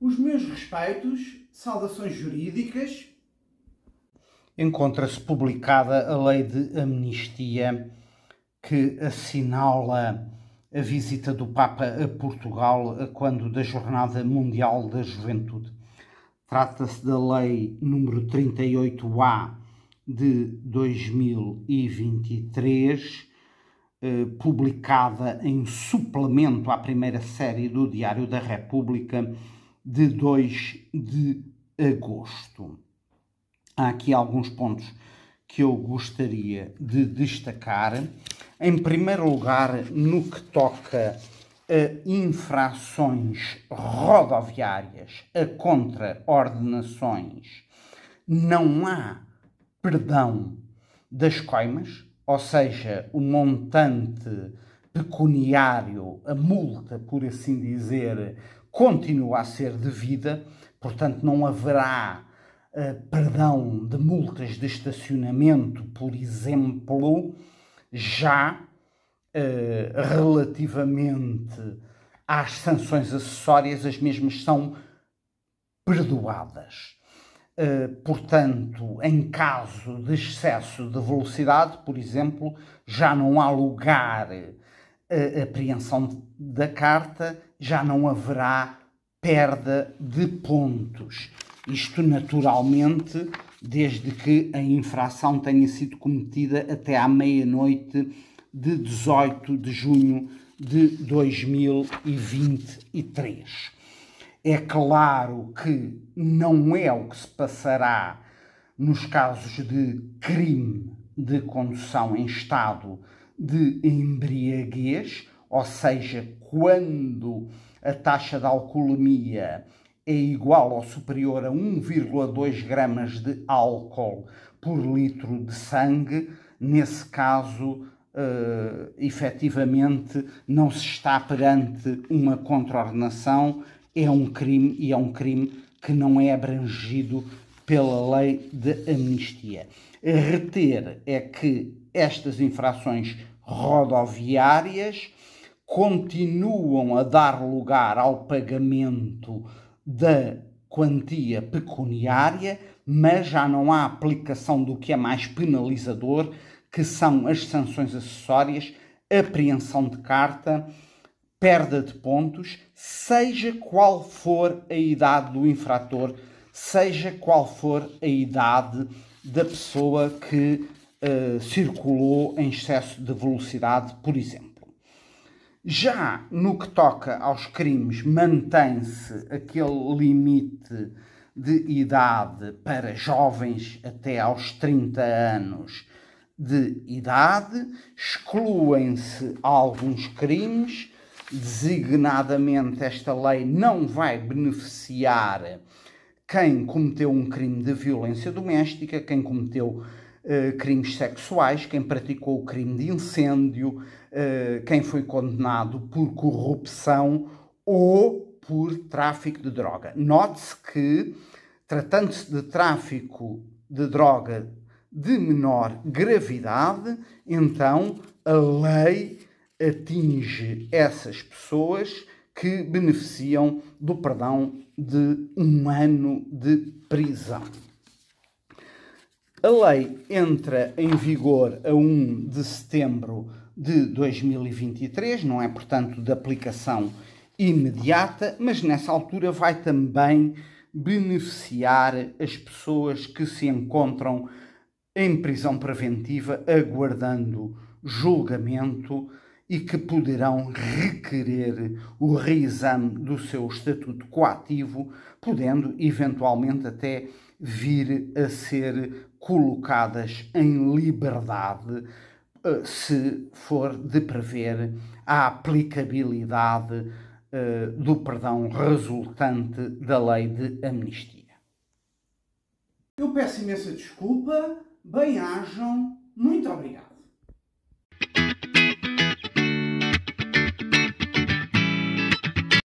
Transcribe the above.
Os meus respeitos, saudações jurídicas. Encontra-se publicada a Lei de Amnistia que assinala a visita do Papa a Portugal quando da Jornada Mundial da Juventude. Trata-se da Lei número 38A de 2023 eh, publicada em suplemento à primeira série do Diário da República de 2 de agosto. Há aqui alguns pontos que eu gostaria de destacar. Em primeiro lugar, no que toca a infrações rodoviárias, a contraordenações, não há perdão das coimas, ou seja, o montante pecuniário, a multa, por assim dizer, continua a ser devida, portanto, não haverá uh, perdão de multas de estacionamento, por exemplo, já uh, relativamente às sanções acessórias, as mesmas são perdoadas. Eh, portanto, em caso de excesso de velocidade, por exemplo, já não há lugar à eh, apreensão da carta, já não haverá perda de pontos. Isto naturalmente desde que a infração tenha sido cometida até à meia-noite de 18 de junho de 2023. É claro que não é o que se passará nos casos de crime de condução em estado de embriaguez, ou seja, quando a taxa de alcoolemia é igual ou superior a 1,2 gramas de álcool por litro de sangue, nesse caso, uh, efetivamente, não se está perante uma contraordenação é um crime e é um crime que não é abrangido pela lei de amnistia. Reter é que estas infrações rodoviárias continuam a dar lugar ao pagamento da quantia pecuniária, mas já não há aplicação do que é mais penalizador, que são as sanções acessórias, apreensão de carta, perda de pontos, seja qual for a idade do infrator, seja qual for a idade da pessoa que uh, circulou em excesso de velocidade, por exemplo. Já no que toca aos crimes, mantém-se aquele limite de idade para jovens até aos 30 anos de idade, excluem-se alguns crimes designadamente esta lei não vai beneficiar quem cometeu um crime de violência doméstica, quem cometeu uh, crimes sexuais, quem praticou o crime de incêndio, uh, quem foi condenado por corrupção ou por tráfico de droga. Note-se que, tratando-se de tráfico de droga de menor gravidade, então a lei atinge essas pessoas que beneficiam do perdão de um ano de prisão. A lei entra em vigor a 1 de setembro de 2023, não é, portanto, de aplicação imediata, mas nessa altura vai também beneficiar as pessoas que se encontram em prisão preventiva aguardando julgamento e que poderão requerer o reexame do seu estatuto coativo, podendo eventualmente até vir a ser colocadas em liberdade eh, se for de prever a aplicabilidade eh, do perdão resultante da lei de amnistia. Eu peço imensa desculpa, bem-ajam, muito obrigado.